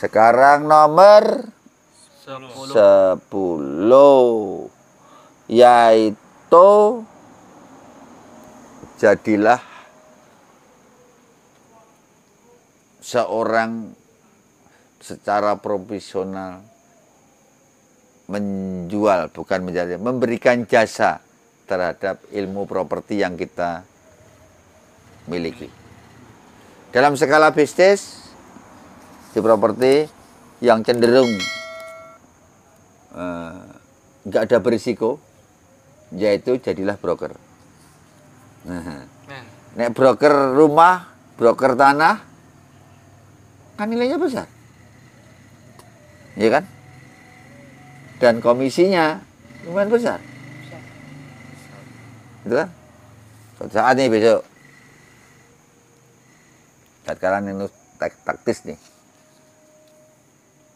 Sekarang nomor 10. 10 yaitu jadilah seorang secara profesional menjual bukan menjadi memberikan jasa terhadap ilmu properti yang kita miliki. Dalam skala bisnis di properti yang cenderung eh, nggak uh, ada berisiko yaitu jadilah broker nah. nek broker rumah broker tanah kan nilainya besar ya kan dan komisinya lumayan besar itu kan suatu saat nih besok tatkala ini taktis nih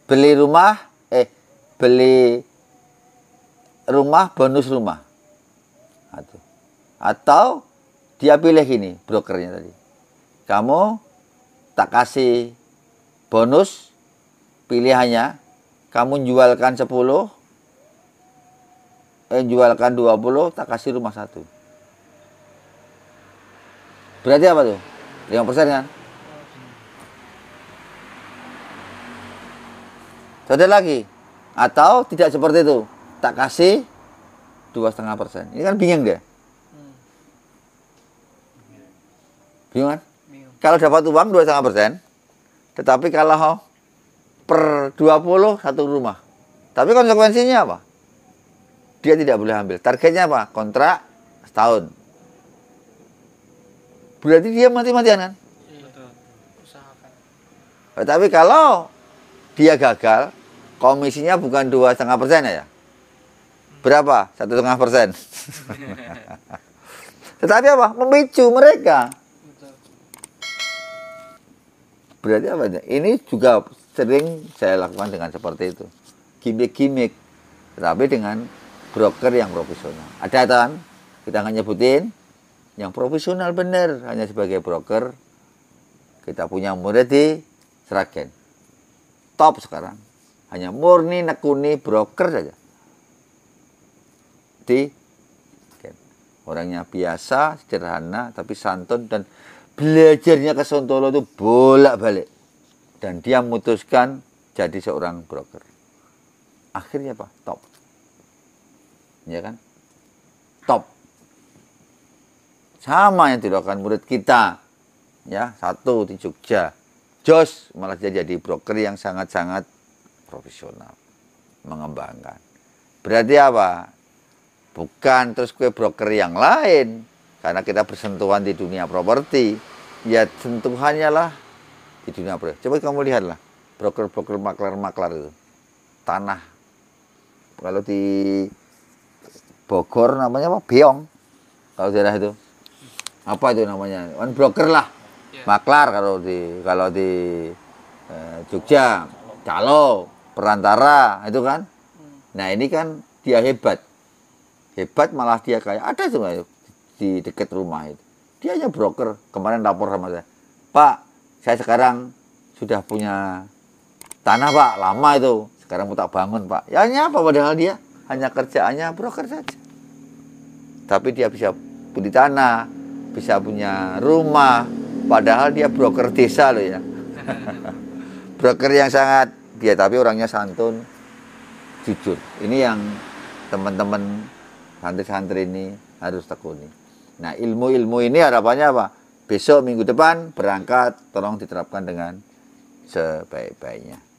beli rumah eh beli rumah bonus rumah atau, nah, atau dia pilih ini brokernya tadi kamu tak kasih bonus pilihannya kamu jualkan 10 eh jualkan 20 tak kasih rumah satu berarti apa tuh 5% kan Contoh lagi. Atau tidak seperti itu. Tak kasih dua setengah persen. Ini kan bingung dia. Hmm. Bingung kan? Bingung. Kalau dapat uang dua setengah persen, tetapi kalau per dua puluh satu rumah. Tapi konsekuensinya apa? Dia tidak boleh ambil. Targetnya apa? Kontrak setahun. Berarti dia mati-matian kan? Iya, Usahakan. Tapi kalau dia gagal, komisinya bukan dua setengah persen ya? Berapa? Satu setengah persen. Tetapi apa? Memicu mereka. Berarti apa? Ini juga sering saya lakukan dengan seperti itu. Gimik-gimik. Tetapi dengan broker yang profesional. Ada kan? Kita hanya nyebutin. Yang profesional benar. Hanya sebagai broker. Kita punya murid di Seragen. Top sekarang. Hanya murni nekuni broker saja. Di orangnya biasa, sederhana, tapi santun dan belajarnya ke Sontolo itu bolak-balik. Dan dia memutuskan jadi seorang broker. Akhirnya apa? Top. Ya kan? Top. Sama yang dilakukan murid kita. Ya, satu di Jogja jos, malah dia jadi broker yang sangat-sangat profesional, mengembangkan. Berarti apa? Bukan terus kue broker yang lain, karena kita bersentuhan di dunia properti, ya sentuhannya lah di dunia properti. Coba kamu lihatlah, broker-broker maklar-maklar itu, tanah. Kalau di Bogor namanya apa? Beong. Kalau daerah itu. Apa itu namanya? One broker lah Iya. maklar kalau di kalau di eh, Jogja kalau perantara itu kan hmm. nah ini kan dia hebat hebat malah dia kayak ada semua di dekat rumah itu dia hanya broker kemarin lapor sama saya pak saya sekarang sudah punya tanah pak lama itu sekarang mau tak bangun pak ya hanya apa padahal dia hanya kerjaannya broker saja tapi dia bisa beli tanah bisa punya rumah Padahal dia broker desa loh ya. broker yang sangat dia ya, tapi orangnya santun, jujur. Ini yang teman-teman santri-santri ini harus tekuni. Nah, ilmu-ilmu ini harapannya apa? Besok minggu depan berangkat, tolong diterapkan dengan sebaik-baiknya.